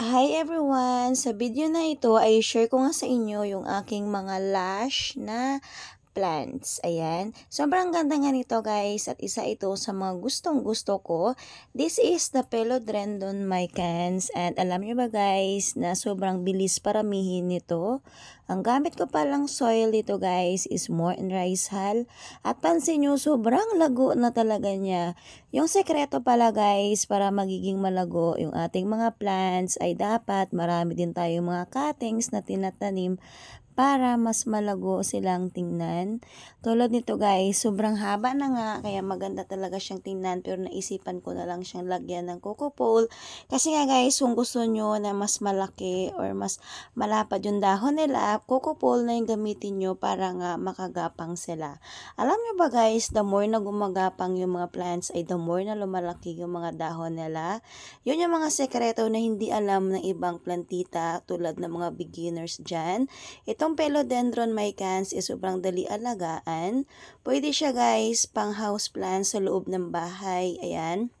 Hi everyone! Sa video na ito ay share ko nga sa inyo yung aking mga lash na plants. Ayan. Sobrang ganda nga nito guys at isa ito sa mga gustong gusto ko. This is the Pelodendron micans and alam nyo ba guys na sobrang bilis paramihin nito. Ang gamit ko palang soil dito guys is more in rice hull at pansin nyo sobrang lago na talaga niya. Yung sekreto pala guys para magiging malago yung ating mga plants ay dapat marami din tayong mga cuttings na tinatanim para mas malago silang tingnan. Tulad nito guys, sobrang haba na nga kaya maganda talaga siyang tingnan pero naisipan ko na lang siyang lagyan ng coco pole. Kasi nga guys, kung gusto nyo na mas malaki or mas malapad yung dahon nila, coco pole na yung gamitin nyo para nga makagapang sila. Alam nyo ba guys, the more na gumagapang yung mga plants ay the more na lumalaki yung mga dahon nila. Yun yung mga sekreto na hindi alam ng ibang plantita tulad ng mga beginners dyan. Ito Itong Pelodendron micans is sobrang dali alagaan. Pwede siya guys pang house plant sa loob ng bahay. Ayan.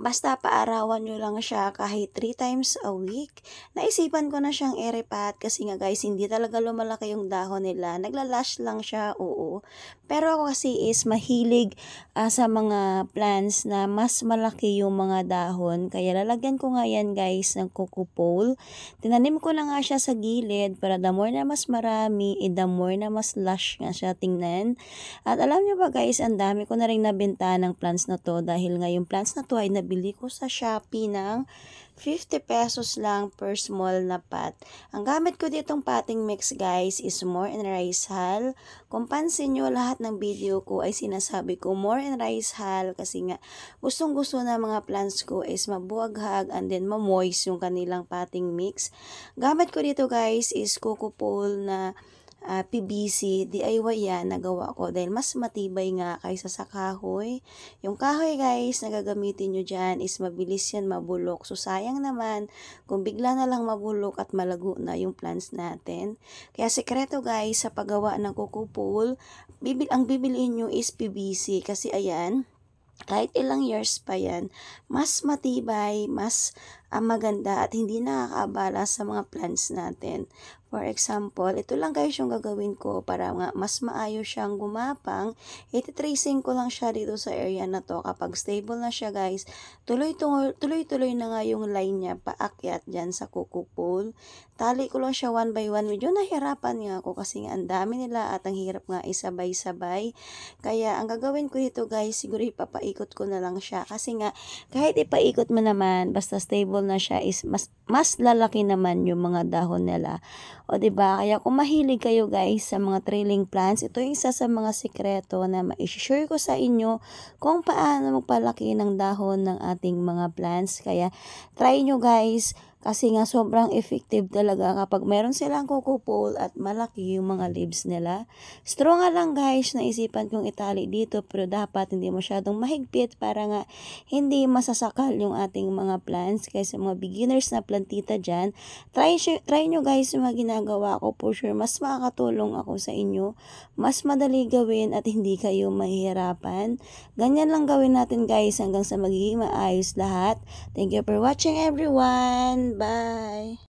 Basta paarawan nyo lang siya kahit 3 times a week. Naisipan ko na siyang erepat kasi nga guys, hindi talaga lumalaki yung dahon nila. Naglalash lang siya, oo. Pero ako kasi is mahilig uh, sa mga plants na mas malaki yung mga dahon. Kaya lalagyan ko nga yan guys ng coco pole. Tinanim ko na nga siya sa gilid para the more na mas marami, eh, the more na mas lush nga siya tingnan. At alam nyo ba guys, ang dami ko na rin nabenta ng plants na to dahil nga yung plants na to ay bili ko sa Shopee ng 50 pesos lang per small na pot. Ang gamit ko ditong potting mix guys is more and rice hull. Kung pansin nyo lahat ng video ko ay sinasabi ko more and rice hull kasi nga gustong gusto na mga plants ko is mabuwaghag and then mamoist yung kanilang potting mix. Gamit ko dito guys is coco pole na uh, ah, PVC, DIY yan, nagawa ko. Dahil mas matibay nga kaysa sa kahoy. Yung kahoy guys, na gagamitin nyo dyan is mabilis yan mabulok. So sayang naman kung bigla na lang mabulok at malago na yung plants natin. Kaya sekreto guys, sa paggawa ng coco pool, bibil, ang bibiliin nyo is PVC. Kasi ayan, kahit ilang years pa yan, mas matibay, mas ang maganda at hindi nakakaabala sa mga plans natin. For example, ito lang guys yung gagawin ko para nga mas maayos siyang gumapang. Iti-tracing ko lang siya dito sa area na to. Kapag stable na siya guys, tuloy-tuloy na nga yung line niya paakyat dyan sa kuku Tali ko lang siya one by one. Medyo nahirapan nga ako kasi nga ang dami nila at ang hirap nga isabay-sabay. Kaya ang gagawin ko dito guys, siguro ipapaikot ko na lang siya. Kasi nga kahit ipaikot mo naman, basta stable successful na siya is mas mas lalaki naman yung mga dahon nila. O di ba Kaya kung mahilig kayo guys sa mga trailing plants, ito yung isa sa mga sikreto na ma-share ko sa inyo kung paano magpalaki ng dahon ng ating mga plants. Kaya try nyo guys kasi nga sobrang effective talaga kapag meron silang coco pole at malaki yung mga leaves nila. Strong lang guys, naisipan kong itali dito pero dapat hindi masyadong mahigpit para nga hindi masasakal yung ating mga plants. Kasi mga beginners na plantita dyan, try, try nyo guys yung mga ginagawa ko. For sure, mas makakatulong ako sa inyo. Mas madali gawin at hindi kayo mahihirapan. Ganyan lang gawin natin guys hanggang sa magiging maayos lahat. Thank you for watching everyone! Bye.